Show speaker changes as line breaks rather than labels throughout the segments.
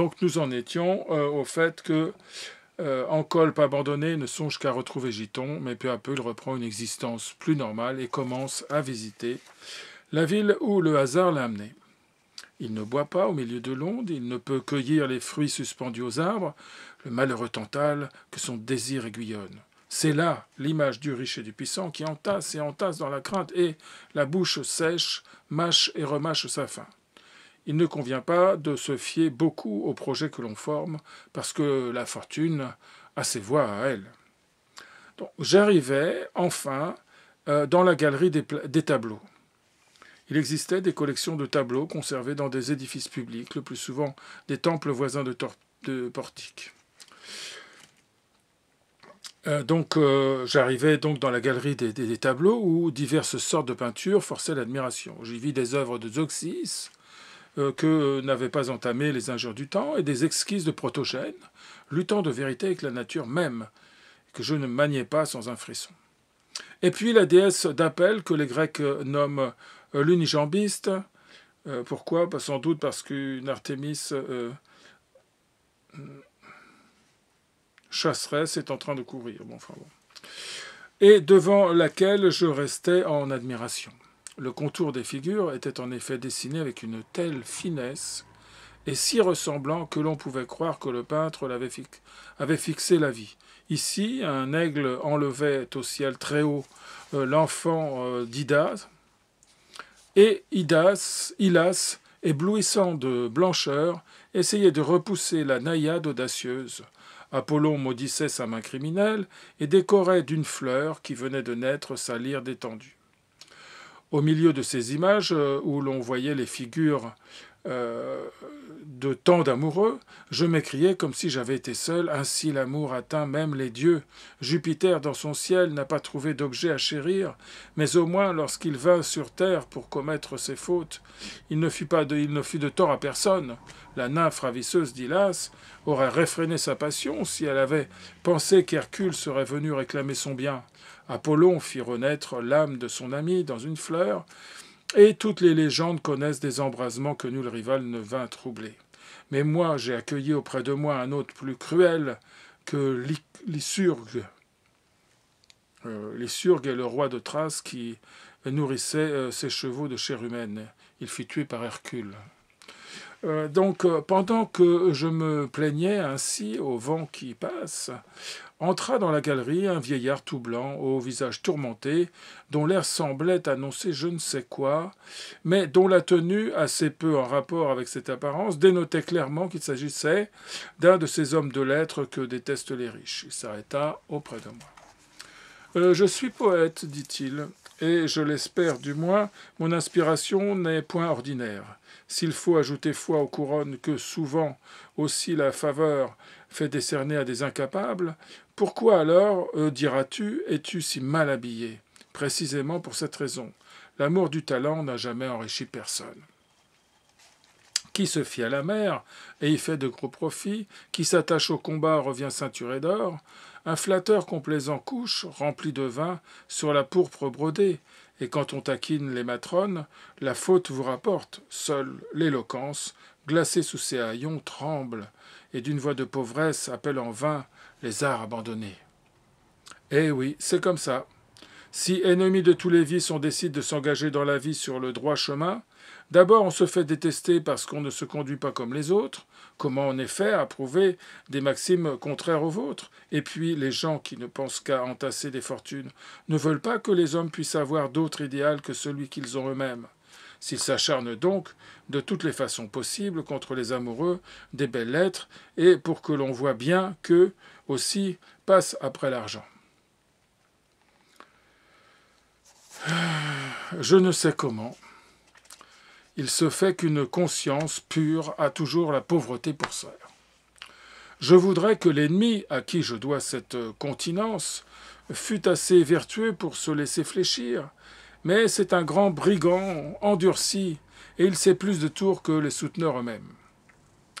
Donc nous en étions euh, au fait que euh, en colpe abandonné ne songe qu'à retrouver Giton, mais peu à peu il reprend une existence plus normale et commence à visiter la ville où le hasard l'a amené. Il ne boit pas au milieu de l'onde, il ne peut cueillir les fruits suspendus aux arbres, le malheureux Tantale que son désir aiguillonne. C'est là l'image du riche et du puissant qui entasse et entasse dans la crainte et, la bouche sèche, mâche et remâche sa faim il ne convient pas de se fier beaucoup aux projets que l'on forme, parce que la fortune a ses voies à elle. j'arrivais enfin euh, dans la galerie des, tableaux. Il existait des collections de tableaux conservés dans des édifices publics, le plus souvent des temples voisins de, portiques. Euh, donc, euh, j'arrivais donc dans la galerie des, tableaux où diverses sortes de peintures forçaient l'admiration. J'y vis des œuvres de Zoxis. Euh, que euh, n'avaient pas entamé les injures du temps et des exquises de protogènes, luttant de vérité avec la nature même, que je ne maniais pas sans un frisson. Et puis la déesse d'appel que les Grecs euh, nomment l'unijambiste. pourquoi bah, Sans doute parce qu'une Artémis chasseresse est en train de courir. Et devant laquelle je restais en admiration. Le contour des figures était en effet dessiné avec une telle finesse et si ressemblant que l'on pouvait croire que le peintre l'avait avait fixé la vie. Ici, un aigle enlevait au ciel très haut euh, l'enfant euh, d'Idas, et Idas, Ilas, éblouissant de blancheur, essayait de repousser la naïade audacieuse. Apollon maudissait sa main criminelle et décorait d'une fleur qui venait de naître sa lyre détendue au milieu de ces images euh, où l'on voyait les figures euh, de tant d'amoureux, je m'écriais comme si j'avais été seul, ainsi l'amour atteint même les dieux. Jupiter dans son ciel n'a pas trouvé d'objet à chérir, mais au moins lorsqu'il vint sur terre pour commettre ses fautes, il ne fut pas de, il ne de tort à personne. La nymphe ravisseuse d'Hylas aurait réfréné sa passion si elle avait pensé qu'Hercule serait venu réclamer son bien. Apollon fit renaître l'âme de son ami dans une fleur, et toutes les légendes connaissent des embrasements que nul rival ne vint troubler. Mais moi, j'ai accueilli auprès de moi un autre plus cruel que Lysurgue. Euh, Lysurgue est le roi de Thrace qui nourrissait euh, ses chevaux de chair humaine. Il fut tué par Hercule. Euh, donc, euh, pendant que je me plaignais ainsi au vent qui passe, entra dans la galerie un vieillard tout blanc, au visage tourmenté, dont l'air semblait annoncer je ne sais quoi, mais dont la tenue, assez peu en rapport avec cette apparence, dénotait clairement qu'il s'agissait d'un de ces hommes de lettres que détestent les riches. Il s'arrêta auprès de moi. Euh, je suis poète, dit-il et, je l'espère du moins, mon inspiration n'est point ordinaire. S'il faut ajouter foi aux couronnes que souvent aussi la faveur fait décerner à des incapables, pourquoi alors, euh, diras-tu, es-tu si mal habillé Précisément pour cette raison. L'amour du talent n'a jamais enrichi personne qui se fie à la mer et y fait de gros profits, qui s'attache au combat revient ceinturé d'or, un flatteur complaisant couche, rempli de vin, sur la pourpre brodée, et quand on taquine les matrones, la faute vous rapporte, seule l'éloquence, glacée sous ses haillons, tremble, et d'une voix de pauvresse appelle en vain les arts abandonnés. Eh oui, c'est comme ça. Si ennemis de tous les vices, on décide de s'engager dans la vie sur le droit chemin, d'abord on se fait détester parce qu'on ne se conduit pas comme les autres, comment en effet approuver des maximes contraires aux vôtres Et puis les gens qui ne pensent qu'à entasser des fortunes ne veulent pas que les hommes puissent avoir d'autres idéal que celui qu'ils ont eux-mêmes. S'ils s'acharnent donc, de toutes les façons possibles, contre les amoureux, des belles lettres, et pour que l'on voit bien qu'eux aussi passent après l'argent. Je ne sais comment. Il se fait qu'une conscience pure a toujours la pauvreté pour sœur. Je voudrais que l'ennemi à qui je dois cette continence fût assez vertueux pour se laisser fléchir, mais c'est un grand brigand endurci, et il sait plus de tours que les souteneurs eux-mêmes.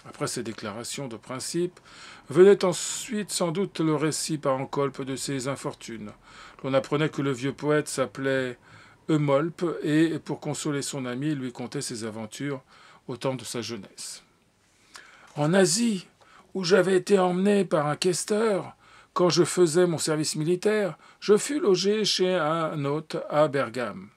Après ces déclarations de principe, venait ensuite sans doute le récit par encolpe de ses infortunes. L'on apprenait que le vieux poète s'appelait Eumolpe et, pour consoler son ami, lui contait ses aventures au temps de sa jeunesse. En Asie, où j'avais été emmené par un questeur, quand je faisais mon service militaire, je fus logé chez un hôte à Bergame.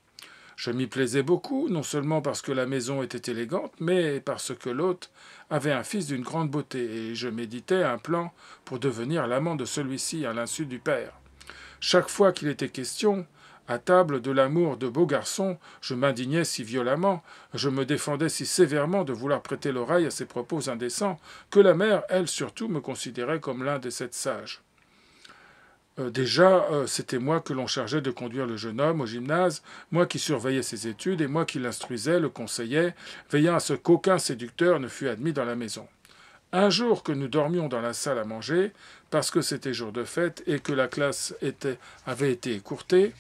Je m'y plaisais beaucoup, non seulement parce que la maison était élégante, mais parce que l'hôte avait un fils d'une grande beauté, et je méditais un plan pour devenir l'amant de celui-ci à l'insu du père. Chaque fois qu'il était question, à table, de l'amour de beaux garçons, je m'indignais si violemment, je me défendais si sévèrement de vouloir prêter l'oreille à ces propos indécents, que la mère, elle surtout, me considérait comme l'un des sept sages. Euh, déjà, euh, c'était moi que l'on chargeait de conduire le jeune homme au gymnase, moi qui surveillais ses études et moi qui l'instruisais, le conseillais, veillant à ce qu'aucun séducteur ne fût admis dans la maison. Un jour que nous dormions dans la salle à manger, parce que c'était jour de fête et que la classe avait été écourtée,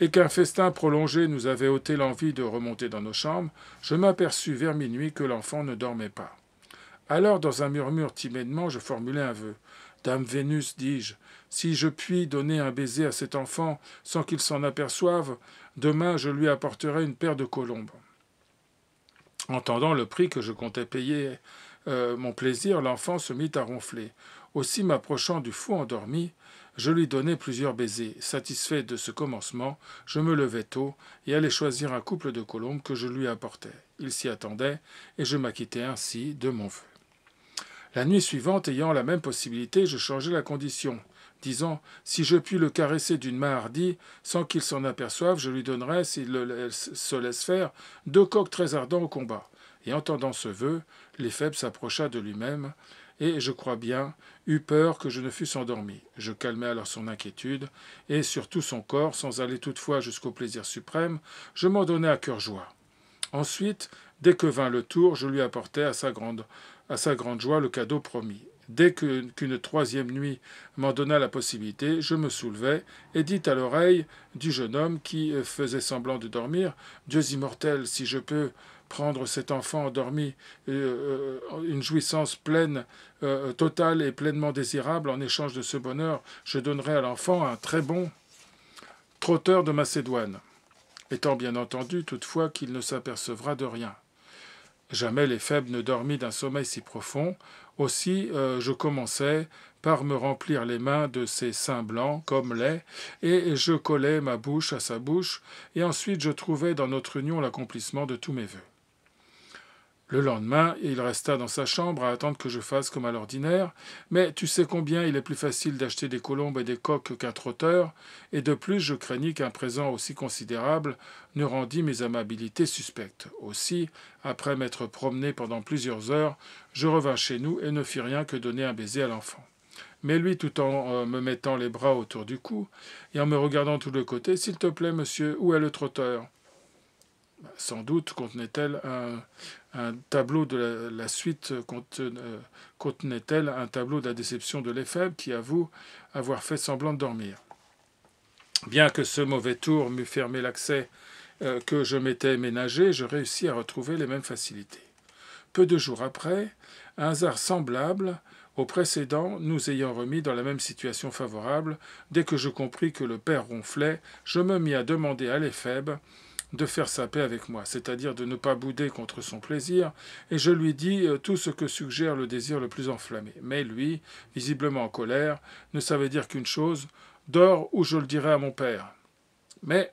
et qu'un festin prolongé nous avait ôté l'envie de remonter dans nos chambres, je m'aperçus vers minuit que l'enfant ne dormait pas. Alors, dans un murmure timidement, je formulai un vœu. Dame Vénus, dis-je, si je puis donner un baiser à cet enfant sans qu'il s'en aperçoive, demain je lui apporterai une paire de colombes. Entendant le prix que je comptais payer euh, mon plaisir, l'enfant se mit à ronfler. Aussi m'approchant du fou endormi, je lui donnai plusieurs baisers. Satisfait de ce commencement, je me levai tôt et allai choisir un couple de colombes que je lui apportais. Il s'y attendait, et je m'acquittai ainsi de mon vœu. La nuit suivante, ayant la même possibilité, je changeai la condition disant Si je puis le caresser d'une main hardie, sans qu'il s'en aperçoive, je lui donnerai, s'il se laisse faire, deux coqs très ardents au combat. Et entendant ce vœu, l'Éphèbe s'approcha de lui-même, et, je crois bien, eut peur que je ne fusse endormi. Je calmai alors son inquiétude, et sur tout son corps, sans aller toutefois jusqu'au plaisir suprême, je m'en donnai à cœur joie. Ensuite, dès que vint le tour, je lui apportai à sa grande, à sa grande joie le cadeau promis. Dès qu'une troisième nuit m'en donna la possibilité, je me soulevai et dit à l'oreille du jeune homme qui euh, faisait semblant de dormir Dieu immortel, si je peux prendre cet enfant endormi, euh, euh, une jouissance pleine, totale et pleinement désirable, en échange de ce bonheur, je donnerai à l'enfant un très bon trotteur de Macédoine, étant bien entendu toutefois qu'il ne s'apercevra de rien. Jamais les faibles ne dormit d'un sommeil si profond, aussi, euh, je commençais par me remplir les mains de ses seins blancs comme lait, et je collais ma bouche à sa bouche, et ensuite je trouvais dans notre union l'accomplissement de tous mes vœux. Le lendemain, il resta dans sa chambre à attendre que je fasse comme à l'ordinaire, mais tu sais combien il est plus facile d'acheter des colombes et des coques qu'un trotteur, et de plus je craignis qu'un présent aussi considérable ne rendît mes amabilités suspectes. Aussi, après m'être promené pendant plusieurs heures, je revins chez nous et ne fis rien que donner un baiser à l'enfant. Mais lui, tout en euh, me mettant les bras autour du cou, et en me regardant tout le côté, S'il te plaît, monsieur, où est le trotteur? Sans doute contenait-elle un, tableau de la, suite, euh, contenait-elle un tableau de la déception de l'Éphèbe qui avoue avoir fait semblant de dormir. Bien que ce mauvais tour m'eût fermé l'accès euh, que je m'étais ménagé, je réussis à retrouver les mêmes facilités. Peu de jours après, un hasard semblable au précédent nous ayant remis dans la même situation favorable, dès que je compris que le père ronflait, je me mis à demander à l'Éphèbe de faire sa paix avec moi, c'est-à-dire de ne pas bouder contre son plaisir, et je lui dis euh, tout ce que suggère le désir le plus enflammé. Mais lui, visiblement en colère, ne savait dire qu'une chose, dors ou je le dirai à mon père. Mais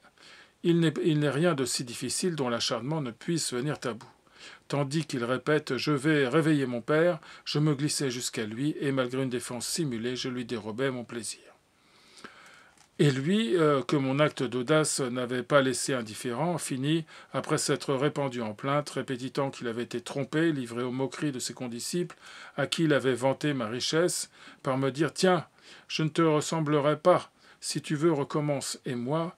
il n'est rien de si difficile dont l'acharnement ne puisse venir à bout. Tandis qu'il répète Je vais réveiller mon père, je me glissais jusqu'à lui, et malgré une défense simulée, je lui dérobais mon plaisir. Et lui, euh, que mon acte d'audace n'avait pas laissé indifférent, finit, après s'être répandu en plainte, répétitant qu'il avait été trompé, livré aux moqueries de ses condisciples, à qui il avait vanté ma richesse, par me dire Tiens, je ne te ressemblerai pas, si tu veux recommence, et moi,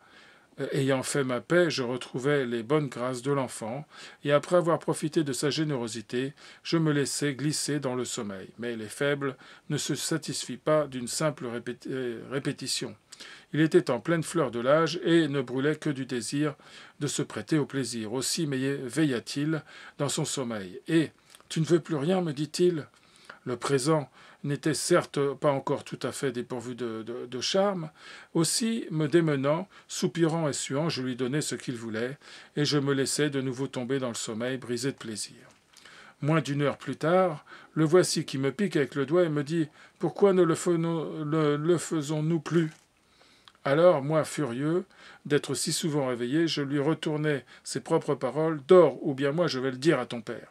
euh, ayant fait ma paix, je retrouvais les bonnes grâces de l'enfant, et après avoir profité de sa générosité, je me laissais glisser dans le sommeil. Mais les faibles ne se satisfient pas d'une simple euh, répétition. Il était en pleine fleur de l'âge et ne brûlait que du désir de se prêter au plaisir. Aussi veilla-t-il dans son sommeil. Et tu ne veux plus rien, me dit-il. Le présent n'était certes pas encore tout à fait dépourvu de, charme, aussi, me démenant, soupirant et suant, je lui donnais ce qu'il voulait, et je me laissais de nouveau tomber dans le sommeil, brisé de plaisir. Moins d'une heure plus tard, le voici qui me pique avec le doigt et me dit Pourquoi ne le, le faisons-nous plus alors, moi, furieux d'être si souvent réveillé, je lui retournais ses propres paroles Dors, ou bien moi je vais le dire à ton père.